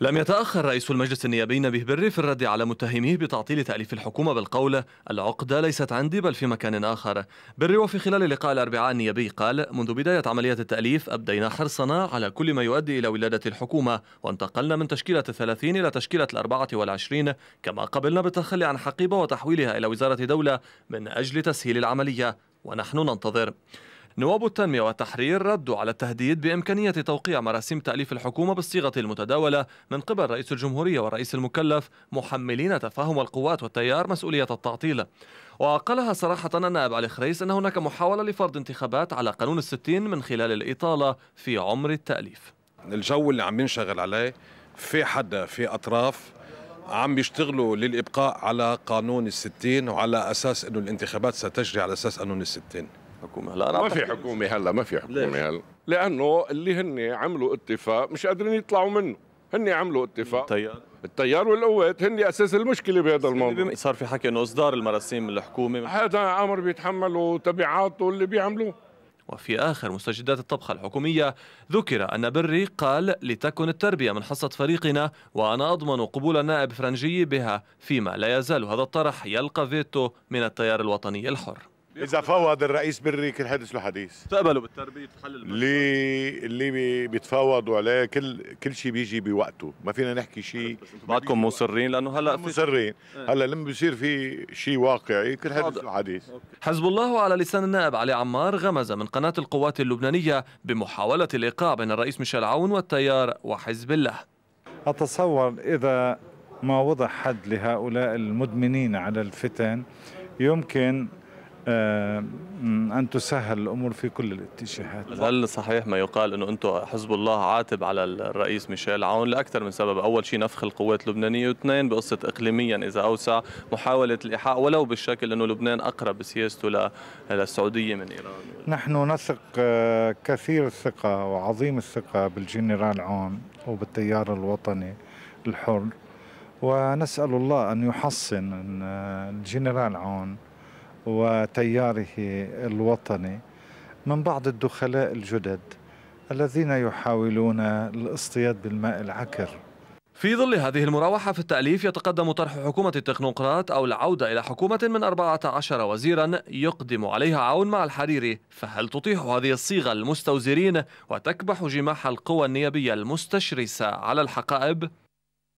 لم يتأخر رئيس المجلس النيابي نبيه بري في الرد على متهميه بتعطيل تأليف الحكومة بالقول العقدة ليست عندي بل في مكان آخر بري وفي خلال لقاء الأربعاء النيابي قال منذ بداية عملية التأليف أبدينا حرصنا على كل ما يؤدي إلى ولادة الحكومة وانتقلنا من تشكيلة الثلاثين إلى تشكيلة الأربعة والعشرين كما قبلنا بالتخلي عن حقيبة وتحويلها إلى وزارة دولة من أجل تسهيل العملية ونحن ننتظر نواب التنمية والتحرير ردوا على التهديد بإمكانية توقيع مراسيم تأليف الحكومة بالصيغة المتداولة من قبل رئيس الجمهورية والرئيس المكلف محملين تفاهم القوات والتيار مسؤولية التعطيل وقالها صراحة النائب علي خريس أن هناك محاولة لفرض انتخابات على قانون الستين من خلال الإطالة في عمر التأليف الجو اللي عم ينشغل عليه في حدا في أطراف عم بيشتغلوا للإبقاء على قانون الستين وعلى أساس أنه الانتخابات ستجري على أساس قانون الستين حكومه هلا ما في حكومه هلا ما في حكومه هلا لانه اللي هن عملوا اتفاق مش قادرين يطلعوا منه هن عملوا اتفاق التيار التيار والقوات هن اساس المشكله بهذا الموضوع صار في حكي انه اصدار المراسيم الحكومه هذا امر بيتحملوا تبعاته اللي بيعملوه وفي آخر مستجدات الطبخة الحكومية ذكر أن بري قال لتكن التربية من حصة فريقنا وأنا أضمن قبول النائب فرنجي بها فيما لا يزال هذا الطرح يلقى فيتو من التيار الوطني الحر اذا فوض الرئيس بري كل حدث له حديث تقبلوا بالتربيه حل اللي اللي بيتفاوضوا عليه كل كل شيء بيجي بوقته ما فينا نحكي شيء بعدكم مصرين لانه هلا مصرين ايه. هلا لما بيصير في شيء واقعي كل حدث له حديث حزب الله على لسان النائب علي عمار غمز من قناه القوات اللبنانيه بمحاوله الايقاع بين الرئيس ميشيل عون والتيار وحزب الله اتصور اذا ما وضع حد لهؤلاء المدمنين على الفتن يمكن آه، أن تسهل الأمور في كل الاتجاهات هل صحيح ما يقال أنه أنتم حزب الله عاتب على الرئيس ميشيل عون لأكثر من سبب أول شيء نفخ القوات اللبنانية واثنين بقصة إقليميا إذا أوسع محاولة الإيحاء ولو بالشكل أنه لبنان أقرب بسياسته للسعودية من إيران نحن نثق آه، كثير الثقة وعظيم الثقة بالجنرال عون وبالتيار الوطني الحر ونسأل الله أن يحصن آه، الجنرال عون وتياره الوطني من بعض الدخلاء الجدد الذين يحاولون الاصطياد بالماء العكر في ظل هذه المراوحة في التأليف يتقدم طرح حكومة التكنوقراط أو العودة إلى حكومة من 14 وزيرا يقدم عليها عون مع الحريري فهل تطيح هذه الصيغة المستوزرين وتكبح جماح القوى النيابية المستشرسة على الحقائب؟